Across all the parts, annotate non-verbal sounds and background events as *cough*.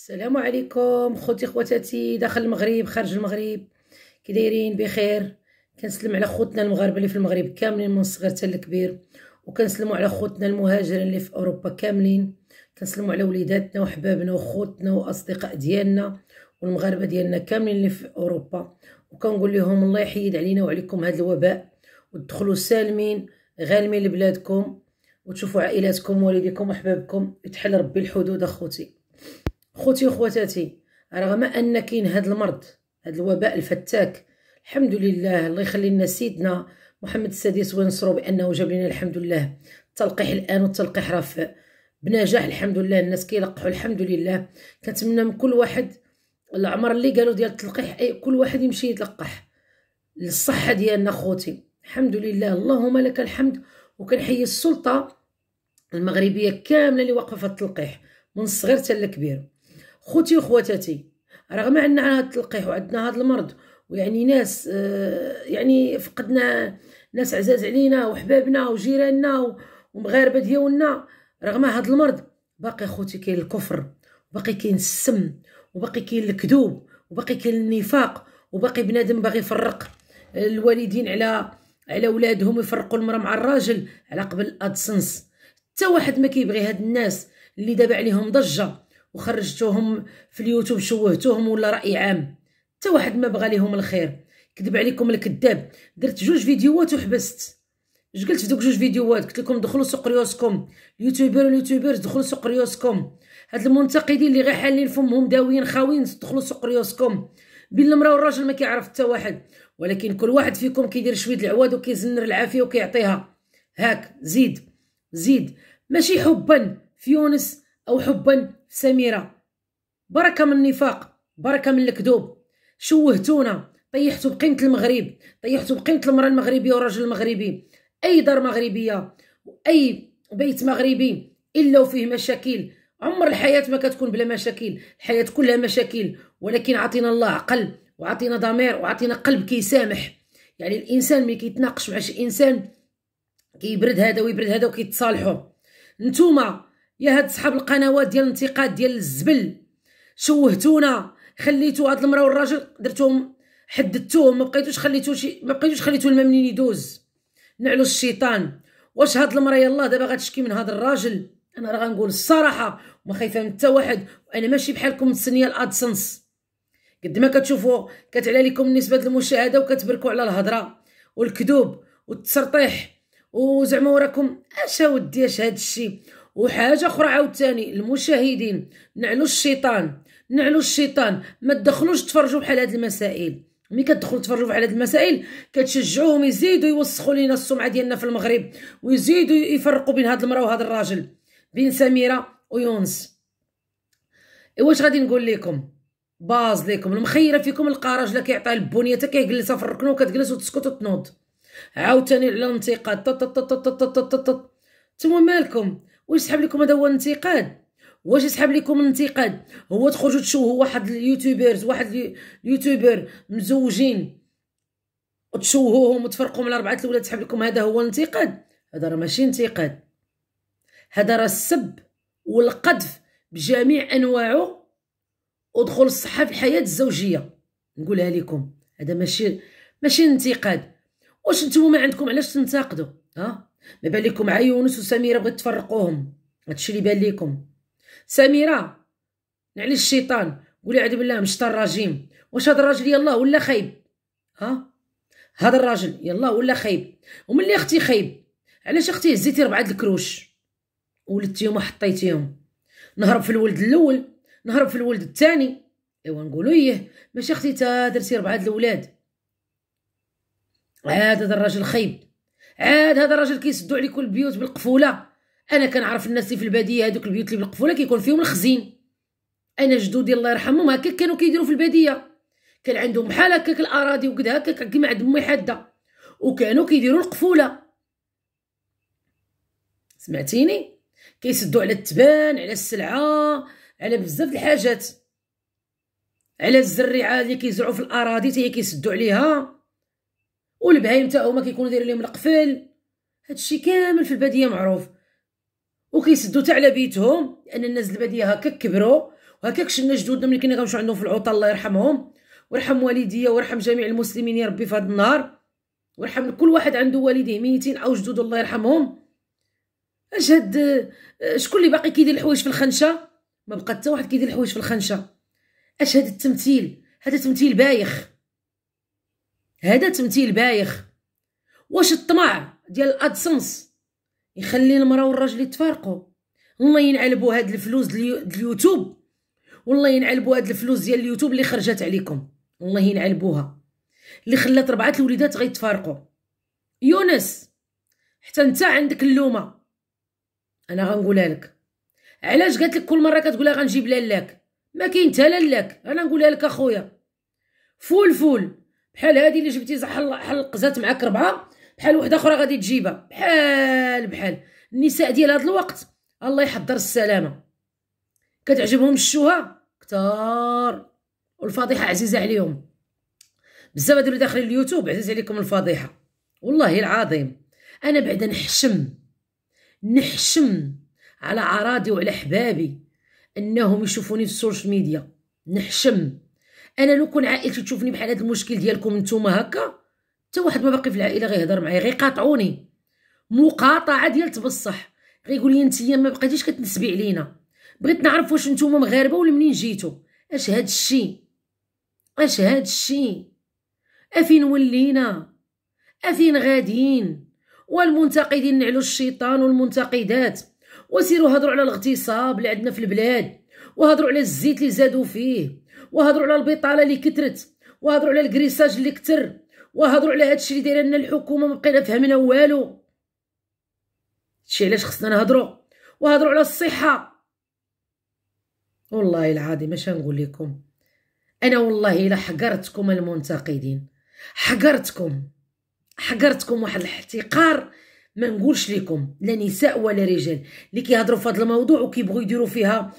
السلام عليكم خوتي خواتاتي داخل المغرب خارج المغرب كي دايرين بخير كنسلم على خوتنا المغاربه اللي في المغرب كاملين من الصغير حتى الكبير وكنسلموا على خوتنا المهاجرين اللي في اوروبا كاملين كنسلموا على وليداتنا وحبابنا وخوتنا واصدقاء ديالنا والمغاربه ديالنا كاملين اللي في اوروبا وكنقول لهم الله يحيد علينا وعليكم هذا الوباء وتدخلوا سالمين غانمين لبلادكم وتشوفوا عائلاتكم والديكم وحبابكم يتحل ربي الحدود اخوتي خوتي وخواتاتي رغم ان كاين هذا المرض هذا الوباء الفتاك الحمد لله الله يخلي لنا سيدنا محمد السادس وينصرو بانه جاب لنا الحمد لله التلقيح الان والتلقيح راه بنجاح الحمد لله الناس كيلقحوا الحمد لله كنتمنى من كل واحد العمر اللي قالوا ديال التلقيح اي كل واحد يمشي يتلقح للصحه ديالنا خوتي الحمد لله اللهم لك الحمد وكنحيي السلطه المغربيه كامله اللي واقفه التلقيح من الصغير حتى الكبير خوتي وخواتاتي رغم عندنا هذا التلقيح وعندنا هذا المرض ويعني ناس آه، يعني فقدنا ناس عزاز علينا وحبابنا وجيراننا ومغاربه ديالنا رغم هذا المرض باقي خوتي كاين الكفر وباقي كاين السم وباقي كاين الكذوب وباقي كاين النفاق وباقي بنادم باغي يفرق الوالدين على على ولادهم يفرقوا المراه مع الراجل على قبل ادسنس حتى واحد ما كيبغي هاد الناس اللي دابا عليهم ضجه وخرجتوهم في اليوتيوب شوهتوهم ولا راي عام حتى واحد ما بغى ليهم الخير كذب عليكم الكذاب درت جوج فيديوهات وحبست اش قلت في دوك جوج فيديوهات قلت لكم دخلوا سوق ريوسكم اليوتيوبر واليوتيوبرز دخلوا سوق ريوسكم هاد المنتقدين اللي غير حالين فمهم داويين خاويين دخلوا سوق ريوسكم بين المراه والراجل ما كيعرف حتى واحد ولكن كل واحد فيكم كيدير شويه العواد وكيزنر العافيه وكيعطيها هاك زيد زيد ماشي حبا في يونس او حبا سميرة بركة من النفاق بركة من الكذوب شوهتونا طيحتوا بقيمة المغرب طيحتوا بقيمة المرأة المغربية والرجل المغربي أي دار مغربية وأي بيت مغربي إلا وفيه مشاكل عمر الحياة ما كتكون بلا مشاكل الحياة كلها مشاكل ولكن عطينا الله عقل وعطينا ضمير وعطينا قلب كيسامح يعني الانسان ملي كيتناقش مع شي انسان كيبرد هذا ويبرد هذا وكيتصالحوا نتوما يا هاد صحاب القنوات ديال الانتقاد ديال الزبل شوهتونا خليتو هاد المراه والراجل درتوهم حددتوهم ما بقيتوش خليتو شي ما بقيتوش خليتو الممنين يدوز نعلو الشيطان واش هاد المراه يلاه دابا غتشكي من هاد الراجل انا راه غنقول الصراحه وما خايفه من حتى واحد وانا ماشي بحالكم متسنيه الادسنس قد ما كتشوفوا كتعلى لكم نسبه المشاهده وكتبركوا على الهضره والكذوب والتسرطيح وزعما راكم اش ودي اش هاد الشيء وحاجه اخرى عاوتاني المشاهدين نعلو الشيطان نعلو الشيطان ما تدخلوش تفرجوا بحال هاد المسائل ملي كتدخلوا تفرجوا بحال هاد المسائل كتشجعوهم يزيدوا يوسخوا لينا السمعه ديالنا في المغرب ويزيدوا يفرقوا بين هاد المراه وهاد الراجل بين سميره ويونس واش غادي نقول لكم باز لكم المخيره فيكم القراج لا كيعطيها البنيه حتى كيجلسها في الركن وكتجلس وتسكت وتنوض عاوتاني على الانتقاد طط طط طط طط طط طط نتوما مالكم ويسحب لكم هذا هو الانتقاد واش يسحب لكم الانتقاد هو تخرجوا تشوفوا واحد اليوتيوبرز واحد اليوتيوبر مزوجين وتشوهوهم وتفرقوا من اربعه الاولاد تسحب لكم هذا هو الانتقاد هذا راه ماشي انتقاد هذا راه السب والقذف بجميع انواعه ودخول الصحه في الحياه الزوجيه نقولها لكم هذا ماشي ماشي انتقاد واش نتوما ما عندكم علاش تنتقدوا ها ما بان لكم مع يونس وسميره بغيت تفرقوهم هادشي اللي بان لكم سميره نعلي الشيطان قولي عاد بالله مشتا الرجيم واش هاد الراجل يلاه ولا خايب ها هاد الراجل يلاه ولا خايب وملي اختي خايب علاش اختي هزيتي ربعه الكروش ولدتيهم وحطيتيهم نهرب في الولد الاول نهرب في الولد الثاني ايوا نقولوا ايه ماشي اختي تا درتي ربعه الولاد عاد هذا الراجل خايب عاد هذا الراجل كيسدو عليك البيوت بالقفوله انا كنعرف الناس اللي في الباديه هذوك البيوت اللي بالقفوله كيكون فيهم الخزين انا جدودي الله يرحمهم هكا كانوا كيديروا في الباديه كان عندهم بحال هكاك الاراضي وكدا هكاك كيما عند امي حاده وكانوا كيديروا القفوله سمعتيني كيسدو على التبان على السلعه على بزاف الحاجات على الزريعه اللي كيزرعوا في الاراضي حتى كيسدو عليها والبهايم حتى هما كيكونوا دايرين لهم القفل هادشي كامل في الباديه معروف وكيسدوا حتى على بيتهم لان الناس الباديه هكاك كبروا وهكاك شنا جدودنا ملي كنا كنمشيو عندهم في العطل الله يرحمهم ويرحم والديا ويرحم جميع المسلمين يا ربي في هذا النهار ويرحم كل واحد عنده والديه ميتين او جدود الله يرحمهم اش هاد شكون اللي باقي كيدير الحوايج في الخنشه ما بقى حتى واحد كيدير الحوايج في الخنشه اش هاد التمثيل هذا تمثيل بايخ هذا تمثيل بايخ واش الطمع ديال الادسنس يخلي المراه والراجل يتفارقوا الله ينعلبوا هاد الفلوس ديال اليوتيوب والله ينعلبوا هاد الفلوس ديال اليوتيوب اللي خرجت عليكم الله ينعلبوها اللي خلات ربعه الوليدات غيتفارقوا يونس حتى انت عندك اللومه انا غنقولها لك علاش قالت لك كل مره كتقولها غنجيب لالاك ما كاين حتى لالاك انا نقولها لك اخويا فول فول بحال هذه اللي جبتي حل حلقزات معاك ربعه بحال وحده اخرى غادي تجيبها بحال بحال النساء ديال هذا الوقت الله يحضر السلامه كتعجبهم الشوها كثار والفضيحه عزيزه عليهم بزاف هادو داخلين اليوتيوب عزيز عليكم الفضيحه والله العظيم انا بعدا نحشم نحشم على عراضي وعلى حبابي انهم يشوفوني في السوشيال ميديا نحشم انا لو كون عائلتي تشوفني بحال هذا المشكل ديالكم نتوما هكا حتى واحد ما باقي في العائله غيهضر معايا غيقاطعوني مقاطعه ديال تبصح غيقول لي انت ما بقيتيش كتنسبي علينا بغيت نعرف واش نتوما مغاربه ولا منين جيتو اش هاد الشيء اش هاد الشيء افين ولينا افين غاديين والمنتقدين نعلو الشيطان والمنتقدات وسيروا هضروا على الاغتصاب اللي عندنا في البلاد وهضروا على الزيت اللي زادوا فيه وهضروا على البطاله اللي كثرت وهضروا على الكريساج اللي كثر وهضروا على الشيء اللي دايره لنا الحكومه ما بقينا فهمنا والو شي علاش خصنا نهضروا وهضروا على الصحه والله العظيم اش نقول لكم انا والله الا حقرتكم المنتقدين حقرتكم حقرتكم واحد الاحتقار ما نقولش لكم لا نساء ولا رجال اللي كيهضروا في هذا الموضوع وكيبغوا يديروا فيها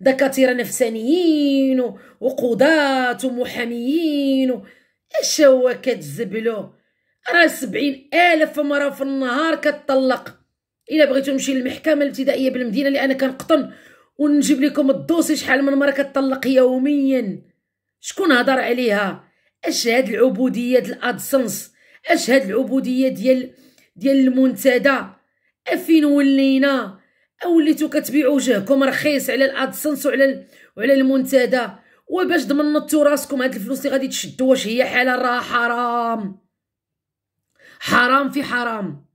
دكاتره نفسانيين وقضاة ومحاميين اش هو كتزبلو راه سبعين الف مره في النهار كتطلق الا بغيتو نمشي للمحكمه الابتدائيه بالمدينه اللي انا كنقطن ونجيب لكم الدوسي شحال من مره كتطلق يوميا شكون هضر عليها اش هاد العبوديه ديال الادسنس اش هاد العبوديه ديال ديال المنتدى افين ولينا وليتو كتبيعوا وجهكم رخيص على الادسنس وعلى وعلى المنتدى وباش ضمنتو راسكم هاد الفلوس اللي غادي تشدوا واش هي حاله راه حرام حرام في حرام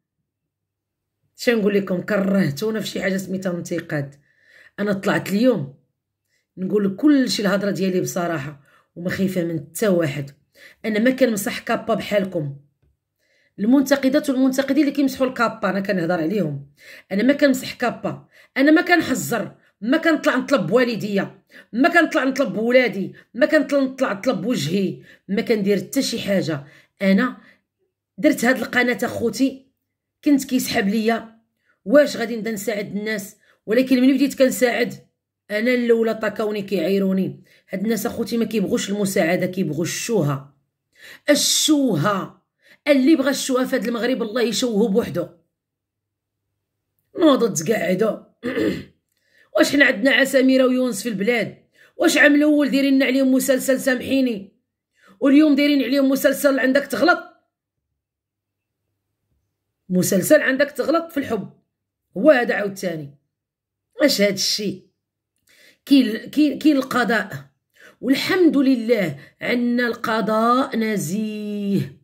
شنقول لكم كرهتونا في شي حاجه سميتها انتقاد انا طلعت اليوم نقول كلشي الهضره ديالي بصراحه وما خايفه من حتى واحد انا ما مصح كابا بحالكم المنتقدات والمنتقدين اللي كيمسحوا الكابا انا كنهضر عليهم انا ما كنمسح كابا انا ما كنحزر ما كنطلع نطلب والديا ما كنطلع نطلب ولادي ما كنطلع نطلع نطلب وجهي ما كندير حتى شي حاجه انا درت هاد القناه اخوتي كنت كيسحب ليا واش غادي نبدا نساعد الناس ولكن ملي بديت كنساعد انا الاولى طاكوني كيعايروني هاد الناس اخوتي ما كيبغوش المساعده كيبغوا الشوهه الشوهه اللي بغى فهاد المغرب الله يشوهو بوحدو نوضو تقعدو *clears throat* واش حنا عندنا عساميرة ويونس في البلاد واش عملوا الاول دايرين عليهم مسلسل سامحيني واليوم دايرين عليهم مسلسل عندك تغلط مسلسل عندك تغلط في الحب هو هذا عاوتاني اش هذا الشيء كاين كاين القضاء والحمد لله عندنا القضاء نزيه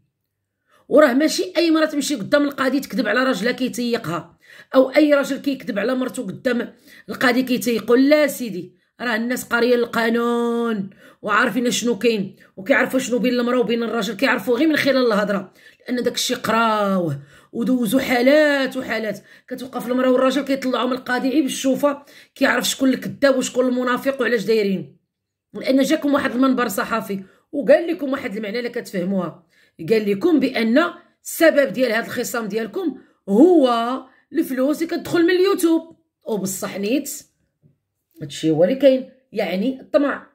وراه ماشي اي مراه تمشي قدام القاضي تكذب على راجلها كيتيقها او اي راجل كيكذب على مرته قدام القاضي كيتيقو لا سيدي راه الناس قاريه القانون وعارفين شنو كاين وكيعرفوا شنو بين المراه وبين الراجل كيعرفوا غير من خلال الهضره لان داك الشيء قراوه ودوزوا حالات وحالات كتوقف المراه والراجل كيطلعوا من القاضي غير بالشوفه كيعرف شكون الكذاب وشكون المنافق وعلاش دايرين لان جاكم واحد المنبر صحفي وقال لكم واحد المعنى اللي كتفهموها قال لكم بان السبب ديال هذا الخصام ديالكم هو الفلوس اللي كتدخل من اليوتيوب وبصح نيت هادشي هو اللي كاين يعني الطمع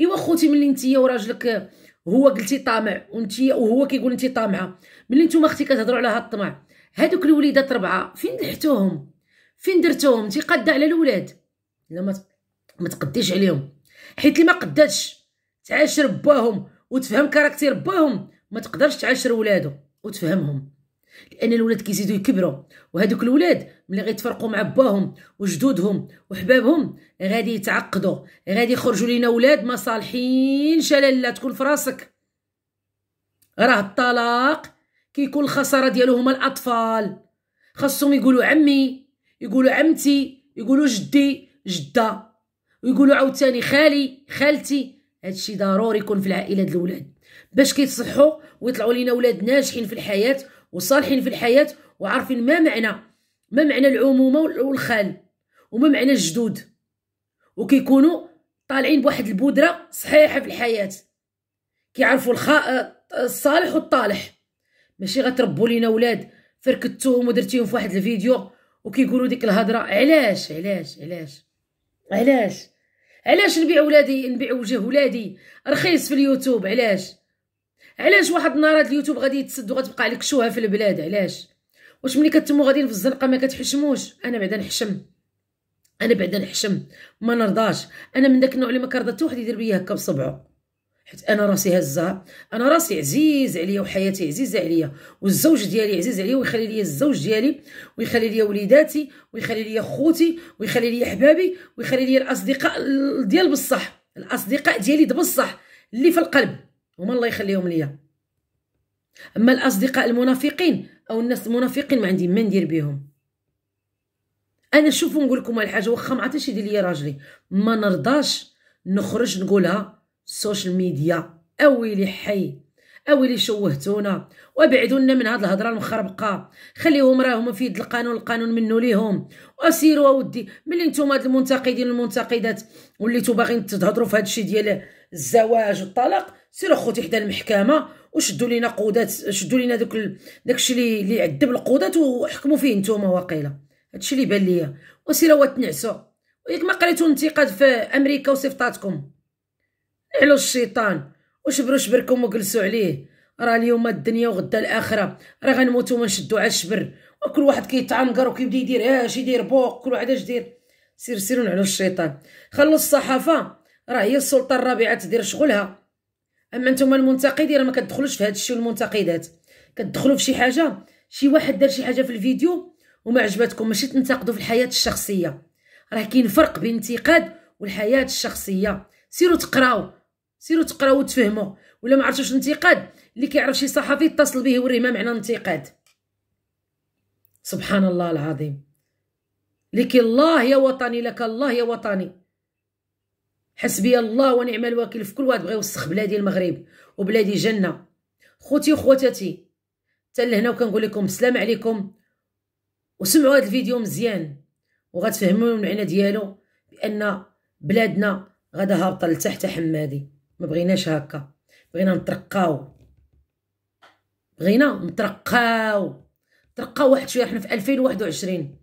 ايوا خوتي ملي نتيا وراجلك هو قلتي طامع وانتيا وهو كيقول انت طامعه ملي نتوما اختي كتهضروا على هاد الطمع هادوك الوليدات ربعه فين لحتوهم فين درتوهم انت قاده على الولاد لا ما ما تقديش عليهم حيت اللي ما قداتش تعاشر باهم وتفهم كاركتير باهم ما تقدرش تعاشر ولادو وتفهمهم لان الولاد كيزيدو يكبروا وهذوك الولاد ملي غيتفرقوا مع باهم وجدودهم وحبابهم غادي يتعقدوا غادي يخرجوا لينا ولاد ما صالحين شلاله تكون في راسك راه الطلاق كيكون الخساره ديالو هما الاطفال خاصهم يقولوا عمي يقولوا عمتي يقولوا جدي جده ويقولوا عاوتاني خالي خالتي هادشي ضروري يكون في العائله د الولاد باش كيتصحوا ويطلعوا لينا ولاد ناجحين في الحياه وصالحين في الحياه وعارفين ما معنى ما معنى العمومه والخال وما معنى الجدود وكيكونوا طالعين بواحد البودره صحيحه في الحياه كيعرفوا الخ... آه، الصالح والطالح ماشي غتربوا لينا ولاد فركتوهم ودرتيهم في واحد الفيديو وكيقولوا ديك الهضره علاش علاش علاش علاش علاش نبيع ولادي نبيع وجه ولادي رخيص في اليوتيوب علاش علاش واحد النهار هاد اليوتيوب غادي يتسد وغتبقى عليك شوهه في البلاد علاش واش ملي كتمو غاديين في الزنقه ما كتحشموش انا بعدا نحشم انا بعدا نحشم ما نرضاش انا من داك النوع اللي ما كرضى حتى واحد يدير بيا هكا بصبعو حيت انا راسي هزه انا راسي عزيز عليا وحياتي عزيزه عليا والزوج ديالي عزيز عليا ويخلي لي الزوج ديالي ويخلي لي وليداتي ويخلي لي خوتي ويخلي لي احبابي ويخلي لي الاصدقاء ديال بصح الاصدقاء ديالي بصح اللي في القلب هما الله يخليهم ليا اما الاصدقاء المنافقين او الناس المنافقين ما عندي ما ندير بهم انا شوف نقول لكم الحاجه واخا ما عطيتش يدير لي راجلي ما نرضاش نخرج نقولها السوشيال ميديا اويلي حي أو اللي شوهتونا وابعدونا من هاد الهضرة المخربقة خليهم راهم في يد القانون القانون منو ليهم وسيروا أودي ملي نتوما هاد المنتقدين والمنتقدات وليتو باغيين تهضروا في هاد الشيء ديال الزواج والطلاق سيروا خوتي حدا المحكمة وشدوا لينا قودات شدوا لينا دوك داكشي اللي اللي عذب القودات وحكموا فيه نتوما واقيلا هادشي اللي بان ليا وسيروا وتنعسوا وياك ما قريتو انتقاد في امريكا وصيفطاتكم نعلو الشيطان وشبروا شبركم وجلسوا عليه راه اليوم الدنيا وغدا الاخره راه غنموتوا ما نشدوا على الشبر وكل واحد كيتعنقر وكيبدا يدير اش آه، يدير بوق كل واحد اش يدير سير سيرون على الشيطان خلوا الصحافه راه هي السلطه الرابعه تدير شغلها اما نتوما المنتقدين راه ما كتدخلوش في هذا الشيء والمنتقدات كتدخلوا في شي حاجه شي واحد دار شي حاجه في الفيديو وما عجبتكم ماشي تنتقدوا في الحياه الشخصيه راه كاين فرق بين انتقاد والحياه الشخصيه سيروا تقراو سيروا تقراو وتفهموا ولا ما عرفتوش الانتقاد اللي كيعرف شي صحفي اتصل به يوريه ما معنى الانتقاد سبحان الله العظيم لك الله يا وطني لك الله يا وطني حسبي الله ونعم الوكيل في كل واحد بغى يوسخ بلادي المغرب وبلادي جنه خوتي وخواتاتي حتى لهنا وكنقول لكم السلام عليكم وسمعوا هذا الفيديو مزيان وغتفهموا المعنى ديالو بان بلادنا غدا هابطه لتحت حمادي ما بغيناش هكا بغينا نترقاو بغينا نترقاو ترقاو واحد شويه حنا في 2021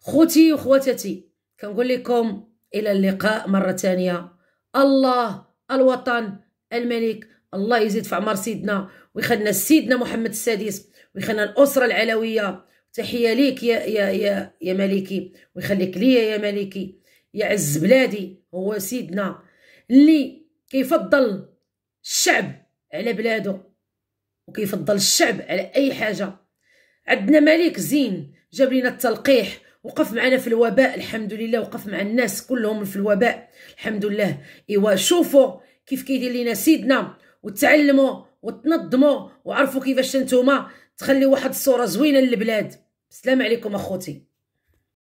خوتي وخواتاتي كنقول لكم الى اللقاء مره ثانيه الله الوطن الملك الله يزيد في عمر سيدنا ويخلينا سيدنا محمد السادس ويخلينا الاسره العلويه تحيه ليك يا يا يا يا ملكي ويخليك ليا يا ملكي يعز بلادي هو سيدنا اللي كيفضل الشعب على بلادو وكيفضل الشعب على اي حاجه عندنا ملك زين جاب لنا التلقيح وقف معنا في الوباء الحمد لله وقف مع الناس كلهم في الوباء الحمد لله ايوا شوفوا كيف كيدير لنا سيدنا وتعلموا وتنظموا وعرفوا كيفاش نتوما تخلي واحد الصوره زوينه للبلاد السلام عليكم اخوتي